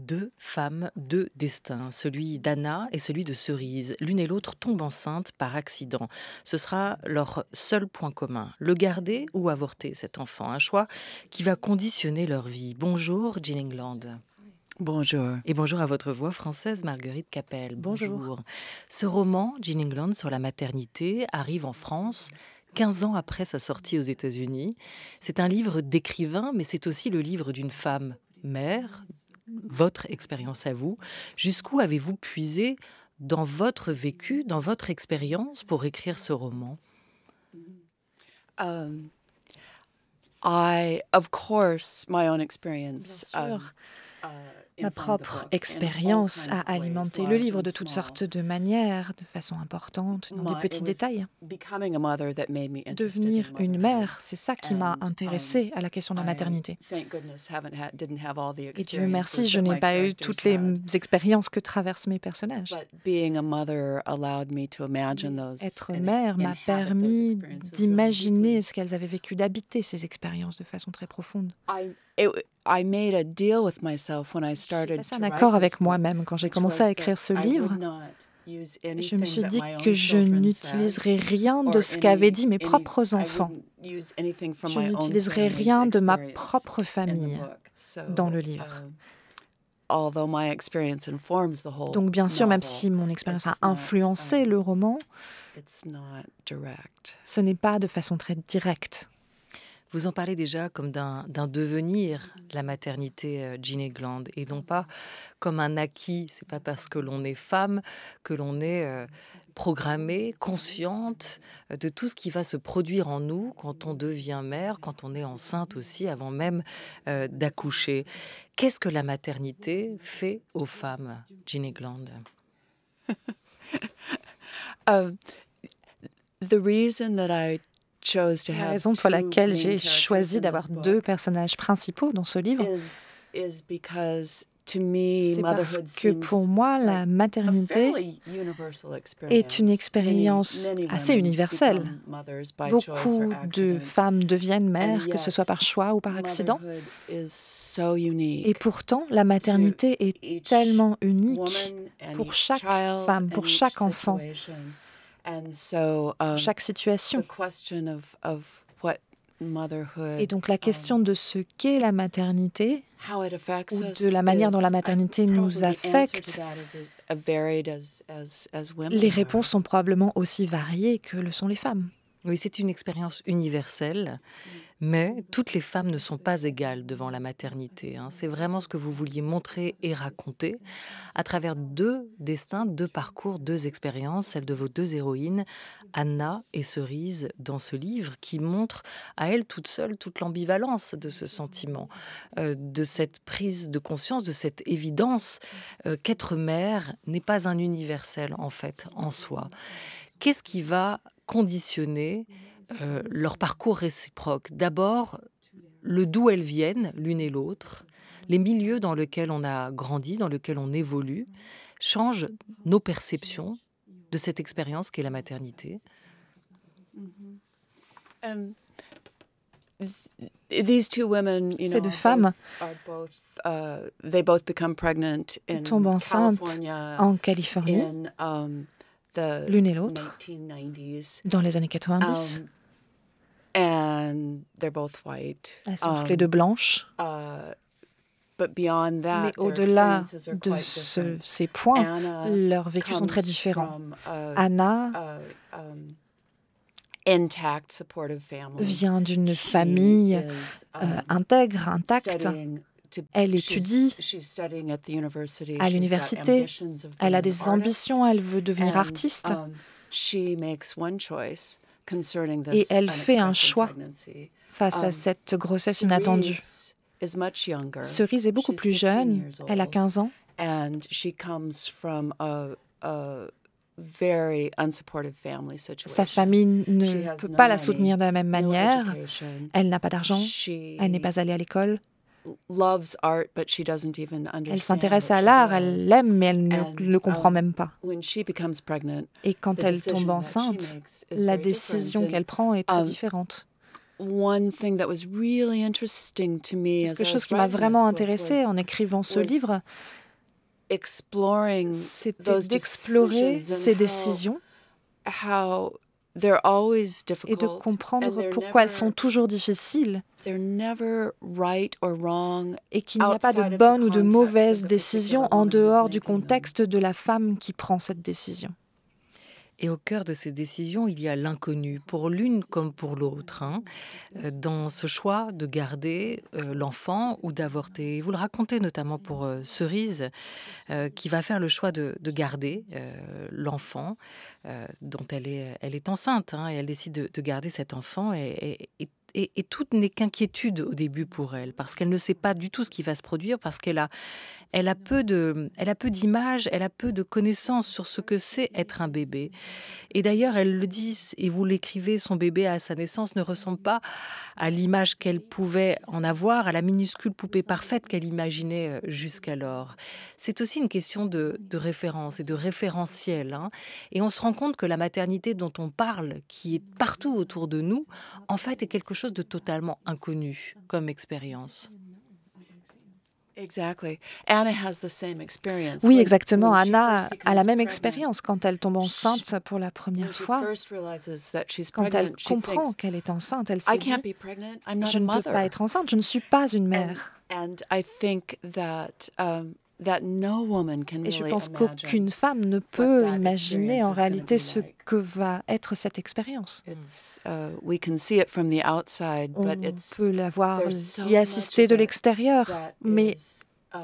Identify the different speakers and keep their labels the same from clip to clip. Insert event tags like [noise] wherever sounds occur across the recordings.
Speaker 1: deux femmes, deux destins, celui d'Anna et celui de Cerise. L'une et l'autre tombent enceintes par accident. Ce sera leur seul point commun, le garder ou avorter cet enfant, un choix qui va conditionner leur vie. Bonjour Jean England. Bonjour. Et bonjour à votre voix française, Marguerite Capel. Bonjour. Ce roman, Jean England sur la maternité, arrive en France 15 ans après sa sortie aux États-Unis. C'est un livre d'écrivain, mais c'est aussi le livre d'une femme mère, votre expérience à vous. Jusqu'où avez-vous puisé dans votre vécu, dans votre expérience pour écrire ce roman
Speaker 2: um, of course, my experience. Um, uh,
Speaker 3: Ma propre expérience a alimenté le livre de toutes sortes de manières, de façon importante, dans des petits détails.
Speaker 2: Devenir
Speaker 3: une mère, c'est ça qui m'a um, intéressée à la question de la maternité.
Speaker 2: Et Dieu merci, je n'ai pas eu
Speaker 3: toutes les expériences que traversent mes personnages.
Speaker 2: Être
Speaker 3: mère m'a permis d'imaginer ce qu'elles avaient vécu, d'habiter ces expériences de façon très profonde un accord avec moi-même quand j'ai commencé à écrire ce livre. Je me suis dit que je n'utiliserai rien de ce qu'avaient dit mes propres enfants. Je n'utiliserai rien de ma propre famille dans le livre.
Speaker 2: Um, Donc bien sûr, même si
Speaker 3: mon expérience a influencé um, le
Speaker 1: roman, ce n'est pas de façon très directe. Vous en parlez déjà comme d'un devenir, mm-hmm. la maternité euh, gland et non pas comme un acquis. C'est pas parce que l'on est femme que l'on est euh, programmée, mm-hmm. consciente euh, de tout ce qui va se produire en nous quand on devient mère, quand on est enceinte mm-hmm. aussi, avant même d'accoucher. Qu'est-ce que la maternité fait aux femmes, Ginny gland [laughs]
Speaker 2: um, The reason that I la raison pour laquelle j'ai choisi d'avoir
Speaker 3: deux personnages principaux dans ce livre, c'est parce que pour moi, la maternité est une expérience assez universelle. Beaucoup de femmes deviennent mères, que ce soit par choix ou par accident. Et pourtant, la maternité est tellement unique pour chaque femme, pour chaque enfant.
Speaker 2: Um, chaque situation.
Speaker 3: Et donc la um, question de ce qu'est la maternité, ou de la manière dont la maternité nous affecte, les réponses sont
Speaker 1: probablement aussi variées que le sont les femmes. Oui, c'est une expérience universelle, mais toutes les femmes ne sont pas égales devant la maternité. Hein. C'est vraiment ce que vous vouliez montrer et raconter à travers deux destins, deux parcours, deux expériences, celle de vos deux héroïnes, Anna et Cerise, dans ce livre, qui montre à elle toute seule toute l'ambivalence de ce sentiment, euh, de cette prise de conscience, de cette évidence euh, qu'être mère n'est pas un universel en fait, en soi. Qu'est-ce qui va conditionner euh, leur parcours réciproque. D'abord, le d'où elles viennent, l'une et l'autre, les milieux dans lesquels on a grandi, dans lesquels on évolue, changent nos perceptions de cette expérience qu'est la maternité.
Speaker 2: Um, Ces deux femmes uh, tombent enceintes en Californie, um, l'une et l'autre dans les années 90. Um, Elles sont toutes um, les deux blanches. Uh, Mais au-delà de
Speaker 3: ces points, leurs vécus sont très différents. Anna
Speaker 2: um, vient d'une famille
Speaker 3: euh, intègre, intacte. Elle étudie
Speaker 2: à l'université, elle a des ambitions, elle veut devenir artiste. Um, Et elle fait un choix face à um, cette grossesse inattendue. Cerise est beaucoup plus jeune, elle a 15 ans. Sa famille
Speaker 3: ne peut pas la soutenir de la même manière. Elle n'a pas d'argent. Elle n'est pas allée à l'école.
Speaker 2: Elle s'intéresse
Speaker 3: à l'art, elle l'aime, mais elle ne le comprend um, même pas.
Speaker 2: Et quand elle tombe enceinte, la décision qu'elle prend est très
Speaker 3: différente.
Speaker 2: Quelque chose qui m'a vraiment intéressée
Speaker 3: en écrivant ce livre,
Speaker 2: c'était d'explorer ces décisions et de comprendre pourquoi elles sont toujours difficiles et qu'il n'y a pas de bonne ou de
Speaker 3: mauvaise décision en dehors du contexte de la femme qui prend cette décision.
Speaker 1: Et au cœur de ces décisions, il y a l'inconnu, pour l'une comme pour l'autre, hein. euh, dans ce choix de garder euh, l'enfant ou d'avorter. Vous le racontez notamment pour euh, Cerise, qui va faire le choix de, garder l'enfant dont elle est, elle est enceinte. Hein, et elle décide de, garder cet enfant. Et, et, et et, tout n'est qu'inquiétude au début pour elle, parce qu'elle ne sait pas du tout ce qui va se produire, parce qu'elle a, elle a peu de, elle a peu d'images, elle a peu de connaissances sur ce que c'est être un bébé. Et d'ailleurs, elle le dit, et vous l'écrivez, son bébé à sa naissance ne ressemble pas à l'image qu'elle pouvait en avoir, à la minuscule poupée parfaite qu'elle imaginait euh, jusqu'alors. C'est aussi une question de, référence et de référentiel. Hein. Et on se rend compte que la maternité dont on parle, qui est partout autour de nous, en fait est quelque chose chose de totalement inconnu comme expérience.
Speaker 2: Oui, exactement. Anna
Speaker 3: a la même expérience quand elle tombe enceinte pour la première fois.
Speaker 2: Quand elle comprend
Speaker 3: qu'elle est enceinte, elle se dit Je ne peux pas être enceinte, je ne suis pas une mère. Um, et je pense qu'aucune femme ne peut imaginer en réalité ce que va être cette expérience.
Speaker 2: On peut la voir, y assister de l'extérieur,
Speaker 3: mais uh,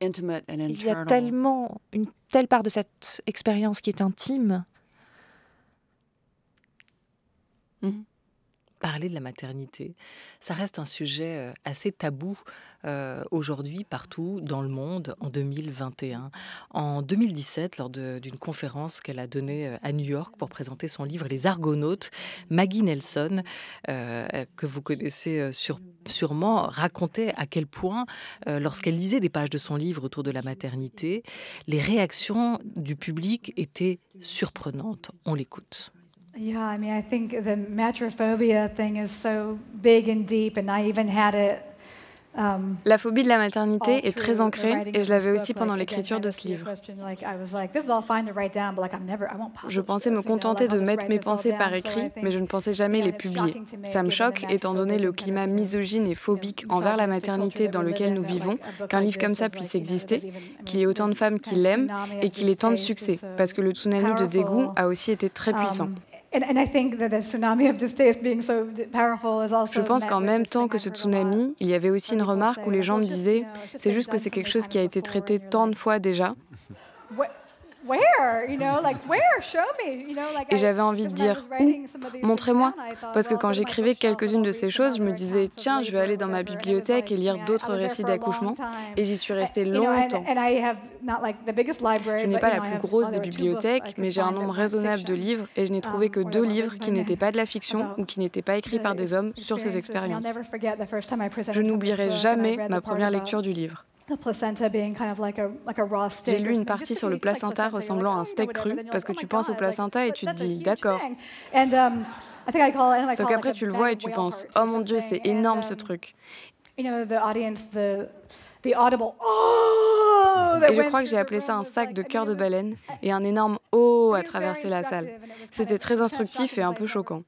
Speaker 1: il y a
Speaker 3: tellement une telle part de cette expérience qui est intime.
Speaker 1: Mm-hmm parler de la maternité. Ça reste un sujet euh, assez tabou euh, aujourd'hui partout dans le monde en 2021. En 2017, lors d'une conférence qu'elle a donnée euh, à New York pour présenter son livre Les Argonautes, Maggie Nelson, que vous connaissez sûrement, racontait à quel point, lorsqu'elle lisait des pages de son livre autour de la maternité, les réactions du public étaient surprenantes. On l'écoute
Speaker 4: la phobie de la maternité est très ancrée et je l'avais aussi pendant l'écriture de ce livre. Je pensais me contenter de mettre mes pensées par écrit, mais je ne pensais jamais les publier. Ça me choque, étant donné le climat misogyne et phobique envers la maternité dans lequel nous vivons, qu'un livre comme ça puisse exister, qu'il y ait autant de femmes qui l'aiment et qu'il ait tant de succès, parce que le tsunami de dégoût a aussi été très puissant. Um, je pense qu'en même temps que ce tsunami, il y avait aussi une remarque où les gens me disaient, c'est juste que c'est quelque chose qui a été traité tant de fois déjà. Et j'avais envie de dire où Montrez-moi. Parce que quand j'écrivais quelques-unes de ces choses, je me disais tiens, je vais aller dans ma bibliothèque et lire d'autres récits d'accouchement. Et j'y suis restée longtemps. Je n'ai pas la plus grosse des bibliothèques, mais j'ai un nombre raisonnable de livres et je n'ai trouvé um, que deux livres qui n'étaient pas de la fiction ou qui n'étaient pas écrits par des hommes sur ces expériences. Je n'oublierai jamais ma première lecture du livre. J'ai lu une partie sur le placenta ressemblant à un oh steak cru parce que oh tu penses au placenta et tu te dis d'accord. Donc après tu le vois et tu penses oh mon dieu c'est énorme um, ce truc. Oh! Et je crois que j'ai appelé ça un sac de cœur de baleine [laughs] et un énorme oh à traverser la salle. C'était très [laughs] instructif et un peu choquant.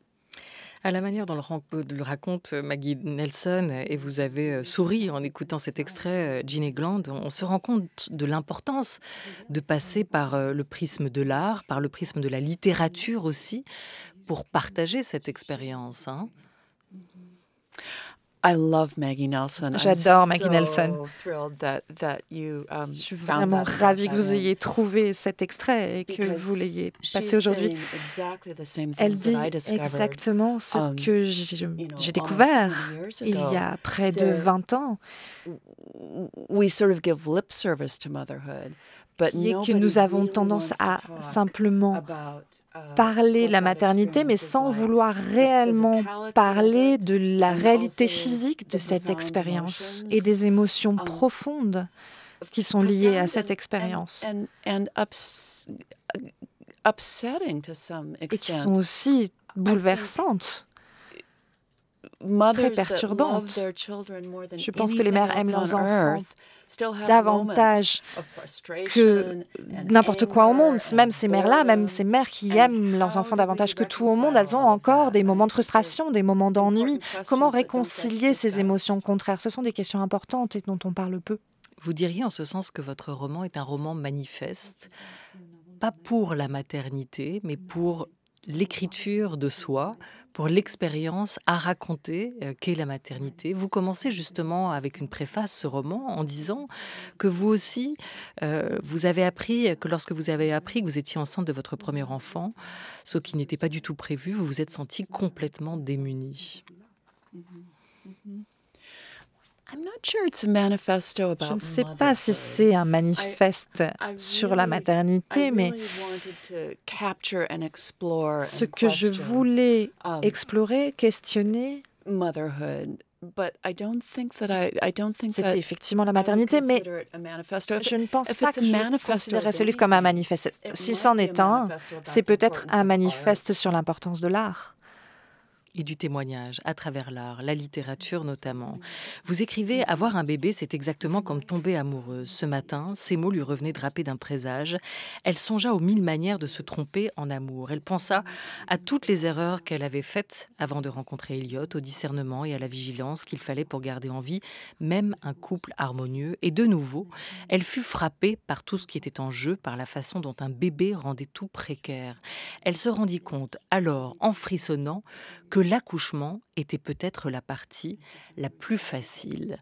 Speaker 1: À la manière dont le, euh, raconte euh, Maggie Nelson, et vous avez euh, souri en écoutant cet extrait, Ginny Gland, on se rend compte de l'importance de passer par le prisme de l'art, par le prisme de la littérature aussi, pour partager cette expérience. Hein.
Speaker 2: J'adore Maggie Nelson. Um,
Speaker 3: Je suis vraiment ravie que vous ayez trouvé cet extrait et que vous l'ayez passé aujourd'hui. Elle dit exactement ce um,
Speaker 2: que j'ai découvert il y a près de 20 ans
Speaker 3: et que nous avons tendance à simplement uh, parler de la maternité, mais sans vouloir réellement parler de la réalité physique de cette expérience et des émotions um, profondes qui sont liées à cette expérience uh, et qui sont aussi bouleversantes très perturbante. Je pense que les mères aiment leurs enfants davantage que n'importe quoi au monde. Même ces mères-là, même ces mères qui aiment leurs enfants davantage que tout au monde, elles ont encore des moments de frustration, des moments d'ennui. Comment réconcilier ces émotions contraires Ce sont des questions importantes et dont on parle peu.
Speaker 1: Vous diriez en ce sens que votre roman est un roman manifeste, pas pour la maternité, mais pour l'écriture de soi, pour l'expérience à raconter euh, qu'est la maternité. Vous commencez justement avec une préface, ce roman, en disant que vous aussi, euh, vous avez appris, que lorsque vous avez appris que vous étiez enceinte de votre premier enfant, ce qui n'était pas du tout prévu, vous vous êtes senti complètement démunie. Mhm. Mhm. Je ne sais pas si c'est un
Speaker 2: manifeste sur la maternité, mais ce que je voulais
Speaker 3: explorer, questionner, c'était effectivement la maternité, mais
Speaker 2: je
Speaker 3: ne pense pas que je considérerais ce livre comme un manifeste. Si c'en est un, c'est peut-être un
Speaker 1: manifeste sur l'importance de l'art et du témoignage à travers l'art, la littérature notamment. Vous écrivez Avoir un bébé, c'est exactement comme tomber amoureuse. Ce matin, ces mots lui revenaient drapés d'un présage. Elle songea aux mille manières de se tromper en amour. Elle pensa à toutes les erreurs qu'elle avait faites avant de rencontrer Elliot, au discernement et à la vigilance qu'il fallait pour garder en vie même un couple harmonieux. Et de nouveau, elle fut frappée par tout ce qui était en jeu, par la façon dont un bébé rendait tout précaire. Elle se rendit compte alors, en frissonnant, que l'accouchement était peut-être la partie la plus facile.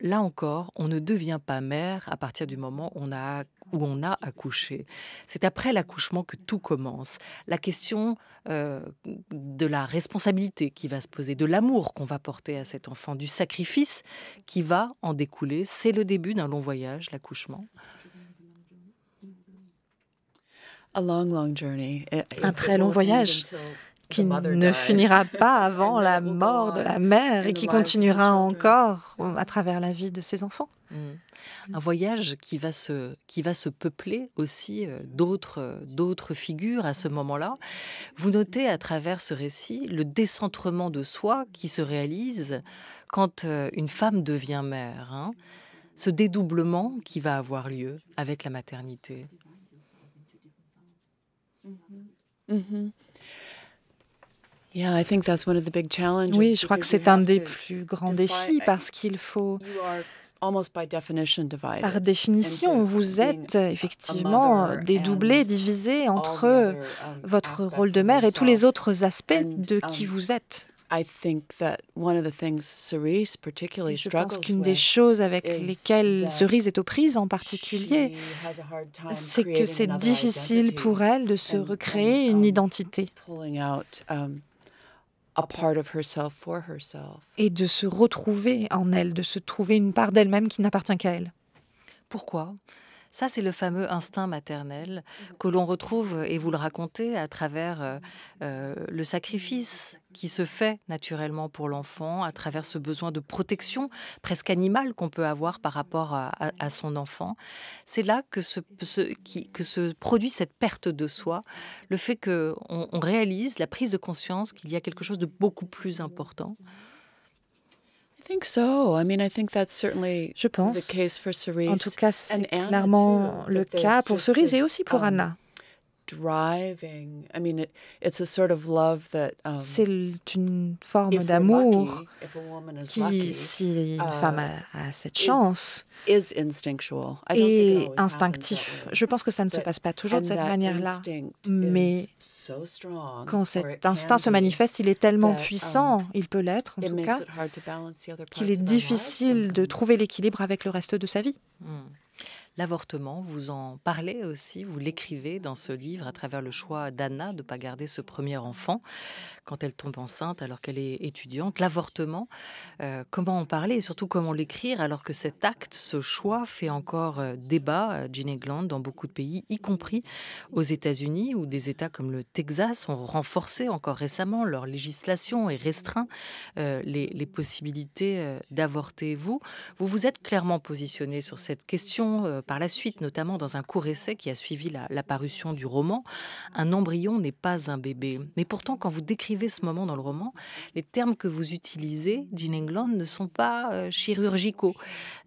Speaker 1: Là encore, on ne devient pas mère à partir du moment où on a, où on a accouché. C'est après l'accouchement que tout commence. La question euh, de la responsabilité qui va se poser, de l'amour qu'on va porter à cet enfant, du sacrifice qui va en découler, c'est le début d'un long voyage, l'accouchement. Un
Speaker 2: très long voyage
Speaker 3: qui ne finira pas [laughs] avant la mort de la mère et qui continuera encore euh, à travers la vie de ses enfants.
Speaker 1: Mm. Un voyage qui va se, qui va se peupler aussi euh, euh, d'autres, figures à ce moment-là. Vous notez à travers ce récit le décentrement de soi qui se réalise quand une femme devient mère. Hein. ce dédoublement qui va avoir lieu avec la maternité.
Speaker 4: Mm-hmm.
Speaker 2: Mm-hmm. Oui, je crois que c'est un des
Speaker 3: plus grands défis parce qu'il faut,
Speaker 2: par
Speaker 3: définition, vous êtes effectivement dédoublé, divisé entre um, votre rôle de mère et tous les autres aspects de qui um, vous êtes. Je pense qu'une des choses avec lesquelles Cerise est aux prises en particulier, c'est que c'est difficile pour elle de se recréer um, une identité et de se retrouver en elle, de se trouver une part d'elle-même qui n'appartient qu'à elle.
Speaker 1: Pourquoi ça, c'est le fameux instinct maternel mmh. que l'on retrouve, et vous le racontez, à travers euh, mmh. euh, le sacrifice qui se fait naturellement pour l'enfant, à travers ce besoin de protection presque animale qu'on peut avoir par rapport à, son enfant. C'est là que se, produit cette perte de soi, le fait qu'on réalise la prise de conscience qu'il y a quelque chose de beaucoup plus important. Mmh.
Speaker 2: Je pense. En tout cas, c'est clairement
Speaker 3: le cas pour Cerise et aussi pour um, Anna.
Speaker 2: C'est une forme d'amour
Speaker 3: qui, si une uh, femme a, cette chance, est instinctif. Je pense que ça ne se passe pas toujours de cette manière-là, mais quand cet instinct se manifeste, il est tellement um, puissant, il peut l'être en tout cas,
Speaker 1: qu'il est difficile de trouver
Speaker 3: l'équilibre avec le reste de sa vie.
Speaker 1: Hmm l'avortement. Vous en parlez aussi, vous l'écrivez dans ce livre à travers le choix d'Anna de ne pas garder ce premier enfant quand elle tombe enceinte alors qu'elle est étudiante. L'avortement, euh, comment en parler et surtout comment l'écrire alors que cet acte, ce choix fait encore euh, débat, Ginny euh, Gland, dans beaucoup de pays, y compris aux États-Unis où des États comme le Texas ont renforcé encore récemment leur législation et restreint les, les, possibilités d'avorter. Vous, vous vous êtes clairement positionné sur cette question par la suite, notamment dans un court essai qui a suivi la, du roman, un embryon n'est pas un bébé. Mais pourtant, quand vous décrivez ce moment dans le roman, les termes que vous utilisez, Jean England, ne sont pas euh, chirurgicaux.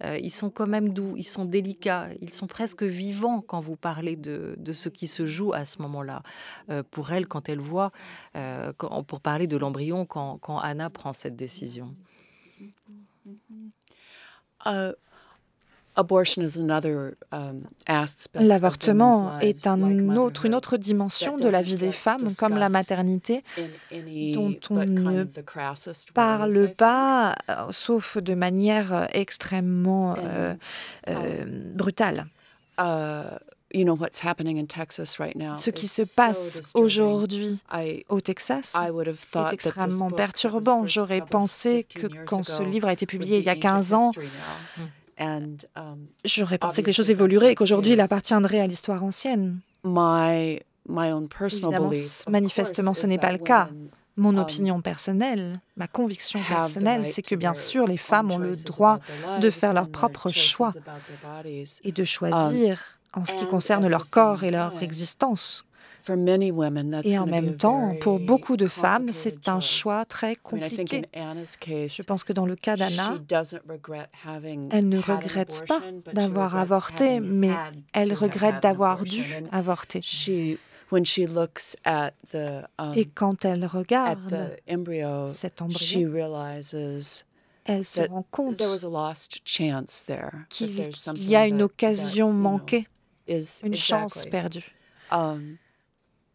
Speaker 1: Euh, ils sont quand même doux, ils sont délicats, ils sont presque vivants quand vous parlez de, ce qui se joue à ce moment-là. Euh, pour elle, quand elle voit, pour parler de l'embryon, quand, Anna prend cette décision. Um,
Speaker 2: L'avortement est
Speaker 3: un autre, une autre dimension de la vie des femmes, comme la maternité, dont on ne parle pas, euh, sauf de manière extrêmement brutale. Ce qui se passe aujourd'hui au Texas est extrêmement perturbant. J'aurais pensé que quand ce livre a été publié il y a 15 ans, Um, J'aurais pensé que les choses évolueraient et qu'aujourd'hui, il appartiendrait à l'histoire ancienne. Évidemment, manifestement, ce n'est pas le cas. Mon um, opinion personnelle, ma conviction personnelle, c'est que bien sûr, les femmes ont le droit de faire leur propre choix et de um, choisir en ce qui concerne leur corps et leur existence. Et en même temps, pour beaucoup de femmes, c'est un choix très compliqué.
Speaker 2: Je pense
Speaker 3: que dans le cas d'Anna, elle ne regrette pas d'avoir avorté, mais elle regrette d'avoir dû avorter. Um, Et quand elle regarde
Speaker 2: cet embryon, elle se rend compte qu'il y a une occasion
Speaker 3: manquée, une chance perdue.
Speaker 2: Um,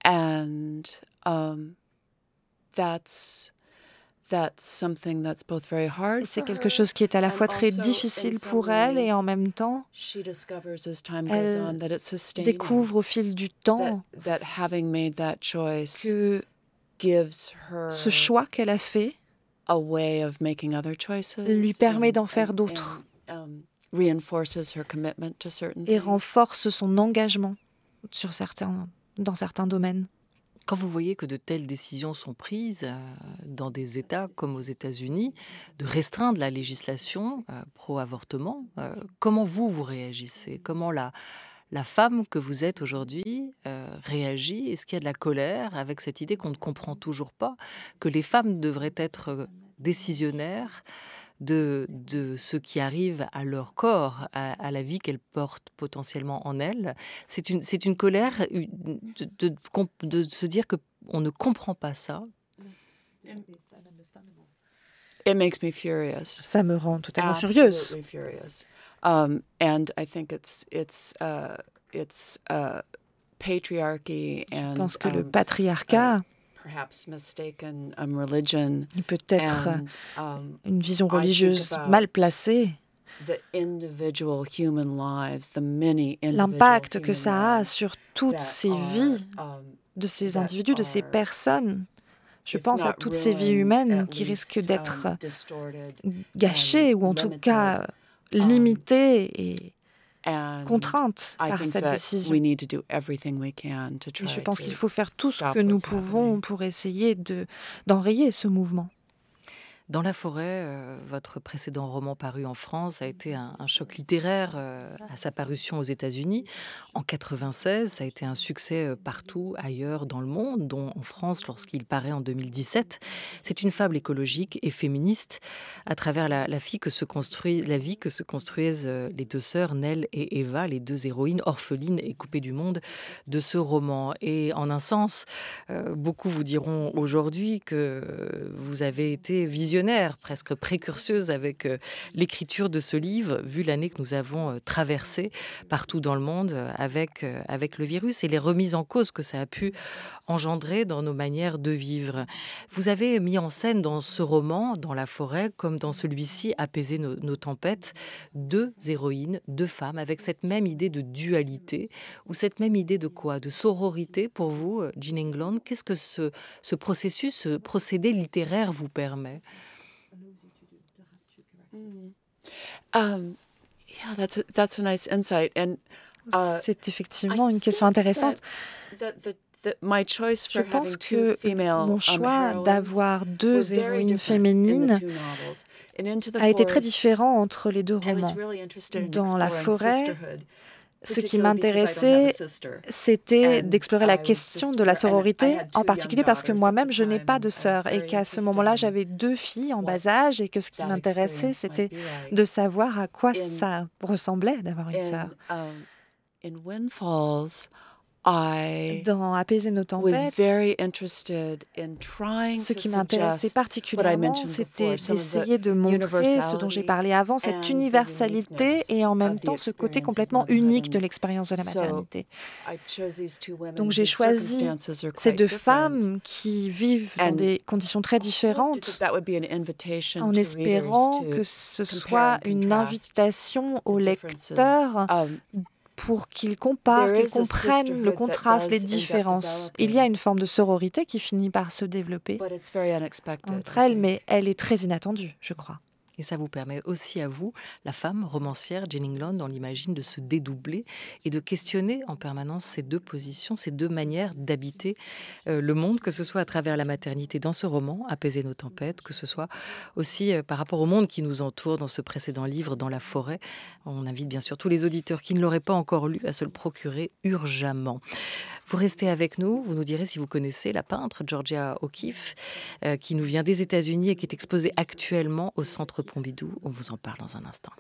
Speaker 2: and um, c'est quelque chose qui est à la fois très difficile pour elle et en même temps, elle découvre au fil du temps que ce choix qu'elle a fait lui permet
Speaker 3: d'en faire d'autres um, et renforce son engagement sur certains dans certains domaines.
Speaker 1: Quand vous voyez que de telles décisions sont prises euh, dans des États comme aux États-Unis, de restreindre la législation euh, pro-avortement, euh, comment vous, vous réagissez Comment la, femme que vous êtes aujourd'hui réagit Est-ce qu'il y a de la colère avec cette idée qu'on ne comprend toujours pas que les femmes devraient être décisionnaires de, de ce qui arrive à leur corps, à, la vie qu'elles portent potentiellement en elles. C'est une, c'est une colère de, de, se dire qu'on ne comprend pas ça.
Speaker 3: Ça me rend totalement
Speaker 2: furieuse. Je pense que le um, patriarcat. Uh, Um, peut-être um, euh, une vision religieuse mal placée. L'impact que ça a sur um, toutes ces vies
Speaker 3: de ces individus, de ces personnes. Je pense à toutes ces vies humaines qui risquent d'être gâchées ou en tout cas limitées et
Speaker 2: contrainte par cette décision. Et je pense qu'il faut faire tout ce que nous
Speaker 3: pouvons pour essayer d'enrayer ce mouvement.
Speaker 1: Dans la forêt, euh, votre précédent roman paru en France a été un, choc littéraire euh, à sa parution aux États-Unis. En 96, ça a été un succès euh, partout ailleurs dans le monde, dont en France lorsqu'il paraît en 2017. C'est une fable écologique et féministe à travers la, fille que se construit, la vie que se construisent les deux sœurs Nell et Eva, les deux héroïnes orphelines et coupées du monde de ce roman. Et en un sens, beaucoup vous diront aujourd'hui que vous avez été visionnaire presque précurseuse avec euh, l'écriture de ce livre, vu l'année que nous avons euh, traversée partout dans le monde euh, avec, avec le virus et les remises en cause que ça a pu engendrer dans nos manières de vivre. Vous avez mis en scène dans ce roman, dans la forêt, comme dans celui-ci, Apaiser nos, tempêtes, deux héroïnes, deux femmes, avec cette même idée de dualité, ou cette même idée de quoi De sororité pour vous, Jean England Qu'est-ce que ce processus, ce procédé littéraire vous permet
Speaker 3: c'est effectivement une question intéressante.
Speaker 2: Je pense que mon um, choix d'avoir deux héroïnes féminines a été très différent
Speaker 3: entre les deux romans. Dans La forêt, ce qui m'intéressait, c'était d'explorer la question de la sororité, en particulier parce que moi-même, je n'ai pas de sœur et qu'à ce moment-là, j'avais deux filles en bas âge et que ce qui m'intéressait, c'était de savoir à quoi ça ressemblait d'avoir une sœur.
Speaker 2: Um, dans Apaiser nos tempêtes, ce qui m'intéressait particulièrement, c'était d'essayer de montrer ce dont j'ai
Speaker 3: parlé avant, cette universalité et en même temps ce côté complètement unique de l'expérience de la maternité.
Speaker 2: Donc j'ai choisi ces deux
Speaker 3: femmes qui vivent dans des conditions très différentes
Speaker 2: en espérant que ce soit une
Speaker 3: invitation aux lecteurs pour qu'ils comparent, qu'ils comprennent le contraste, les différences. Il y a une forme de
Speaker 1: sororité qui finit par se développer entre elles, mais elle est très inattendue, je crois. Et ça vous permet aussi à vous, la femme romancière, Jane England, on l'imagine, de se dédoubler et de questionner en permanence ces deux positions, ces deux manières d'habiter euh, le monde, que ce soit à travers la maternité dans ce roman, Apaiser nos tempêtes, que ce soit aussi euh, par rapport au monde qui nous entoure dans ce précédent livre, Dans la forêt. On invite bien sûr tous les auditeurs qui ne l'auraient pas encore lu à se le procurer urgemment. Vous restez avec nous, vous nous direz si vous connaissez la peintre Georgia O'Keeffe, euh, qui nous vient des États-Unis et qui est exposée actuellement au Centre on vous en parle dans un instant.